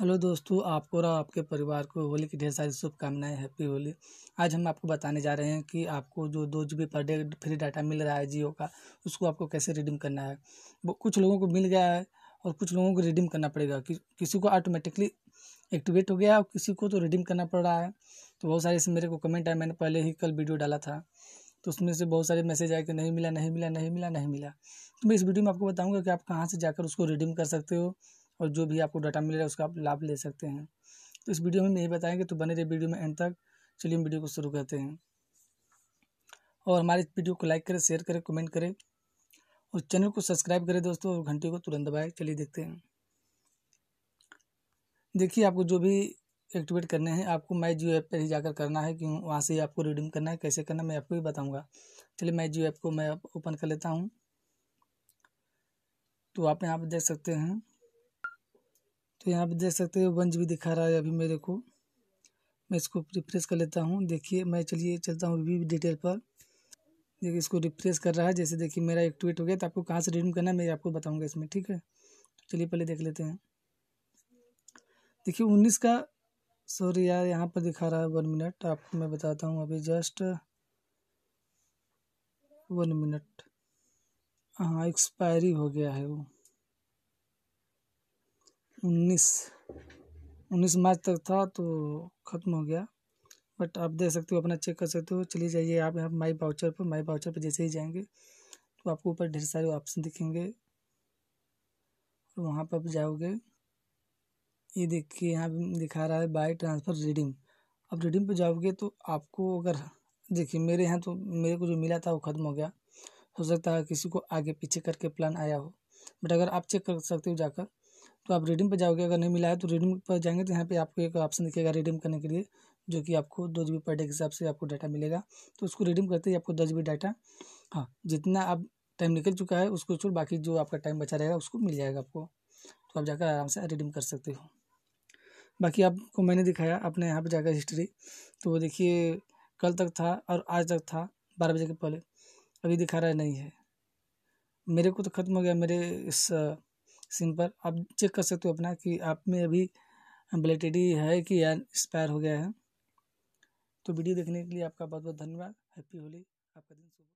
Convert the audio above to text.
hello दोस्तों आपको और आपके परिवार को होली की ढेर सारी शुभकामनाएं हैप्पी होली आज हम आपको बताने जा रहे हैं कि आपको जो दो जी पर डे फ्री डाटा मिल रहा है जियो का उसको आपको कैसे रिडीम करना है वो कुछ लोगों को मिल गया है और कुछ लोगों को रिडीम करना पड़ेगा कि, किसी को ऑटोमेटिकली एक्टिवेट हो गया और किसी को तो रिडीम करना पड़ रहा है तो बहुत सारे मेरे को कमेंट आए मैंने पहले ही कल वीडियो डाला था तो उसमें से बहुत सारे मैसेज आए कि नहीं मिला नहीं मिला नहीं मिला नहीं मिला तो मैं इस वीडियो में आपको बताऊँगा कि आप कहाँ से जाकर उसको रिडीम कर सकते हो और जो भी आपको डाटा मिल रहा है उसका आप लाभ ले सकते हैं तो इस वीडियो में हम यही बताएंगे तो बने रहे वीडियो में एंड तक चलिए हम वीडियो को शुरू करते हैं और हमारे इस वीडियो को लाइक करें शेयर करें कमेंट करें और चैनल को सब्सक्राइब करें दोस्तों और घंटे को तुरंत दबाए चलिए देखते हैं देखिए आपको जो भी एक्टिवेट करने हैं आपको माई जियो ऐप पर ही जाकर करना है क्यों वहाँ से ही आपको रिडीम करना है कैसे करना मैं आपको भी बताऊँगा चलिए माई जियो ऐप को मैं ओपन कर लेता हूँ तो आप यहाँ पर देख सकते हैं तो यहाँ पे देख सकते हो वंज भी दिखा रहा है अभी मेरे को मैं इसको रिफ्रेश कर लेता हूँ देखिए मैं चलिए चलता हूँ रिव्यू डिटेल पर देखिए इसको रिफ्रेश कर रहा है जैसे देखिए मेरा एक्टिवेट हो गया तो आपको कहाँ से रिडीम करना है मैं आपको बताऊँगा इसमें ठीक है चलिए पहले देख लेते हैं देखिए उन्नीस का सॉरी यार यहाँ पर दिखा रहा है वन मिनट आपको मैं बताता हूँ अभी जस्ट वन मिनट हाँ एक्सपायरी हो गया है वो उन्नीस उन्नीस मार्च तक था तो ख़त्म हो गया बट आप दे सकते हो अपना चेक कर सकते हो चले जाइए आप यहाँ माई बाउचर पर माई बाउचर पर जैसे ही जाएंगे तो आपको ऊपर ढेर सारे ऑप्शन दिखेंगे वहाँ पर आप जाओगे ये देखिए यहाँ दिखा रहा है बाय ट्रांसफ़र रीडिंग अब रीडिंग पर जाओगे तो आपको अगर देखिए मेरे यहाँ तो मेरे को जो मिला था वो ख़त्म हो गया हो सकता है किसी को आगे पीछे करके प्लान आया हो बट अगर आप चेक कर सकते हो जाकर तो आप रिडीम पर जाओगे अगर नहीं मिला है तो रिडीम पर जाएंगे तो यहाँ पे आपको एक ऑप्शन दिखेगा रिडीम करने के लिए जो कि आपको दो जी पर डे के हिसाब से आपको डाटा मिलेगा तो उसको रिडीम करते ही आपको दस जी डाटा हाँ जितना आप टाइम निकल चुका है उसको छोड़ बाकी जो आपका टाइम बचा रहेगा उसको मिल जाएगा आपको तो आप जाकर आराम से रिडीम कर सकते हो बाकी आपको मैंने दिखाया आपने यहाँ पर जाकर हिस्ट्री तो वो देखिए कल तक था और आज तक था बारह बजे के पहले अभी दिखा रहा है नहीं है मेरे को तो ख़त्म हो गया मेरे इस सिम पर आप चेक कर सकते हो अपना कि आप में अभी बलेटेडी है कि या एक्सपायर हो गया है तो वीडियो देखने के लिए आपका बहुत बहुत धन्यवाद हैप्पी होली आपका दिन शुभ